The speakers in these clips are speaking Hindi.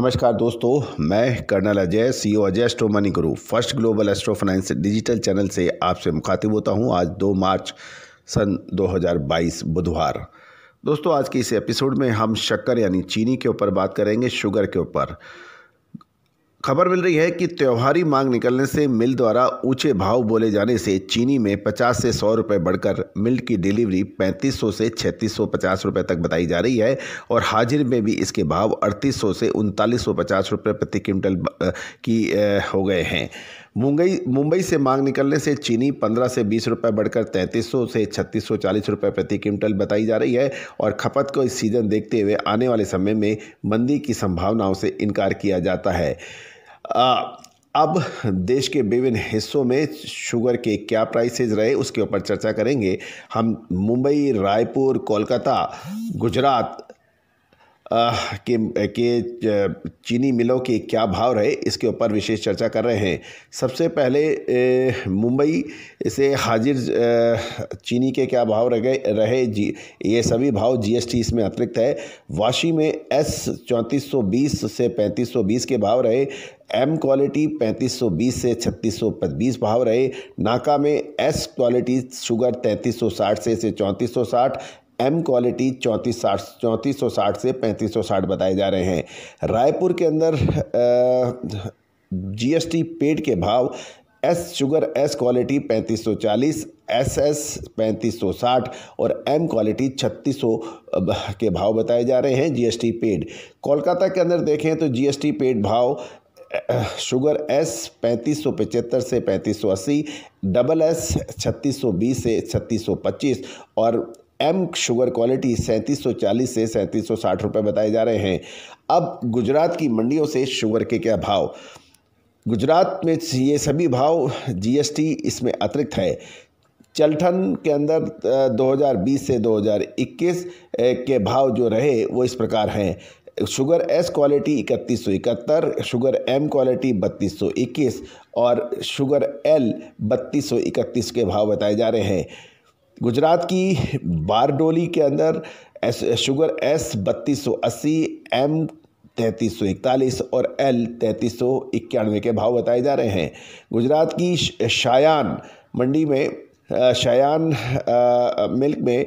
नमस्कार दोस्तों मैं colonel Ajay CEO e Ajay astro money guru first global astro finance digital channel से आपसे मुखातिब होता हूं आज 2 मार्च सन 2022 बुधवार दोस्तों आज के इस एपिसोड में हम शक्कर यानी चीनी के ऊपर बात करेंगे शुगर के ऊपर खबर मिल रही है कि त्योहारी मांग निकलने से मिल द्वारा ऊंचे भाव बोले जाने से चीनी में 50 से 100 रुपए बढ़कर मिल की डिलीवरी 3500 से 3650 रुपए तक बताई जा रही है और हाजिर में भी इसके भाव 3800 से उनतालीस रुपए प्रति क्विंटल की हो गए हैं मुंबई मुंबई से मांग निकलने से चीनी 15 से 20 रुपए बढ़कर 3300 से 3640 रुपए प्रति क्विंटल बताई जा रही है और खपत को इस सीज़न देखते हुए आने वाले समय में मंदी की संभावनाओं से इनकार किया जाता है अब देश के विभिन्न हिस्सों में शुगर के क्या प्राइसेज रहे उसके ऊपर चर्चा करेंगे हम मुंबई रायपुर कोलकाता गुजरात के के चीनी मिलों के क्या भाव रहे इसके ऊपर विशेष चर्चा कर रहे हैं सबसे पहले मुंबई से हाजिर चीनी के क्या भाव रह गए रहे जी ये सभी भाव जीएसटी इसमें अतिरिक्त है वाशी में एस चौंतीस से पैंतीस के भाव रहे एम क्वालिटी 3520 से 3620 भाव रहे नाका में एस क्वालिटी शुगर 3360 से से साठ एम क्वालिटी चौंतीस साठ चौंतीस सौ साठ से पैंतीस सौ साठ बताए जा रहे हैं रायपुर के अंदर जीएसटी पेड के भाव एस शुगर एस क्वालिटी पैंतीस सौ चालीस एस एस पैंतीस सौ साठ और एम क्वालिटी छत्तीस सौ के भाव बताए जा रहे हैं जीएसटी पेड कोलकाता के अंदर देखें तो जीएसटी पेड भाव शुगर एस पैंतीस सौ पचहत्तर से पैंतीस सौ अस्सी डबल एस छत्तीस सौ बीस से छत्तीस सौ पच्चीस और एम शुगर क्वालिटी 3740 से 3760 रुपए बताए जा रहे हैं अब गुजरात की मंडियों से शुगर के क्या भाव गुजरात में ये सभी भाव जीएसटी इसमें अतिरिक्त है चलठन के अंदर 2020 से 2021 के भाव जो रहे वो इस प्रकार हैं शुगर एस क्वालिटी इकतीस सौ इकहत्तर शुगर एम क्वालिटी बत्तीस सौ इक्कीस और शुगर एल बत्तीस सौ इकतीस के भाव बताए जा रहे हैं गुजरात की बारडोली के अंदर एस, शुगर एस बत्तीस सौ अस्सी एम तैंतीस सौ इकतालीस और एल तैंतीस सौ इक्यानवे के भाव बताए जा रहे हैं गुजरात की शायान मंडी में शायान मिल्क में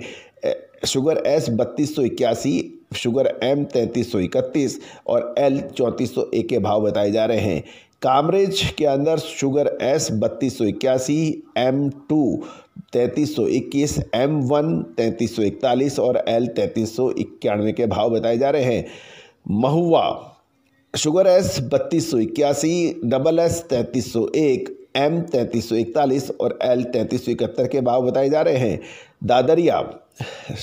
शुगर एस बत्तीस सौ इक्यासी शुगर एम तैंतीस सौ इकतीस और एल चौंतीस सौ एक के भाव बताए जा रहे हैं कामरेज के अंदर शुगर एस बत्तीस सौ इक्यासी एम टू तैंतीस सौ इक्कीस एम वन तैंतीस सौ इकतालीस और एल तैंतीस सौ इक्यानवे के भाव बताए जा रहे हैं महुआ शुगर एस बत्तीस सौ इक्यासी डबल एस तैंतीस सौ एक एम तैंतीस सौ इकतालीस और एल तैंतीस सौ इकहत्तर के भाव बताए जा रहे हैं दादरिया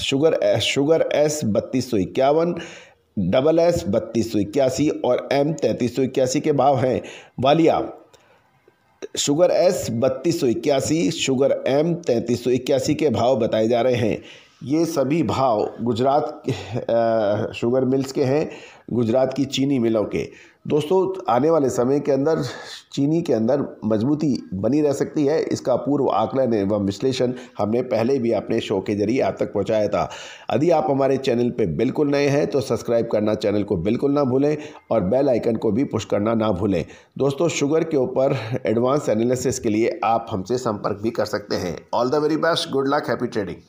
शुगर शुगर एस बत्तीस सौ इक्यावन डबल एस बत्तीस सौ इक्यासी और एम तैंतीस सौ इक्यासी के भाव हैं वालिया शुगर एस बत्तीस सौ इक्यासी शुगर एम तैंतीस सौ इक्यासी के भाव बताए जा रहे हैं ये सभी भाव गुजरात शुगर मिल्स के हैं गुजरात की चीनी मिलों के दोस्तों आने वाले समय के अंदर चीनी के अंदर मजबूती बनी रह सकती है इसका पूर्व आकलन एवं विश्लेषण हमने पहले भी अपने शो के जरिए आप तक पहुंचाया था यदि आप हमारे चैनल पर बिल्कुल नए हैं तो सब्सक्राइब करना चैनल को बिल्कुल ना भूलें और बेल आइकन को भी पुश करना ना भूलें दोस्तों शुगर के ऊपर एडवांस एनालिसिस के लिए आप हमसे संपर्क भी कर सकते हैं all the very best good luck happy trading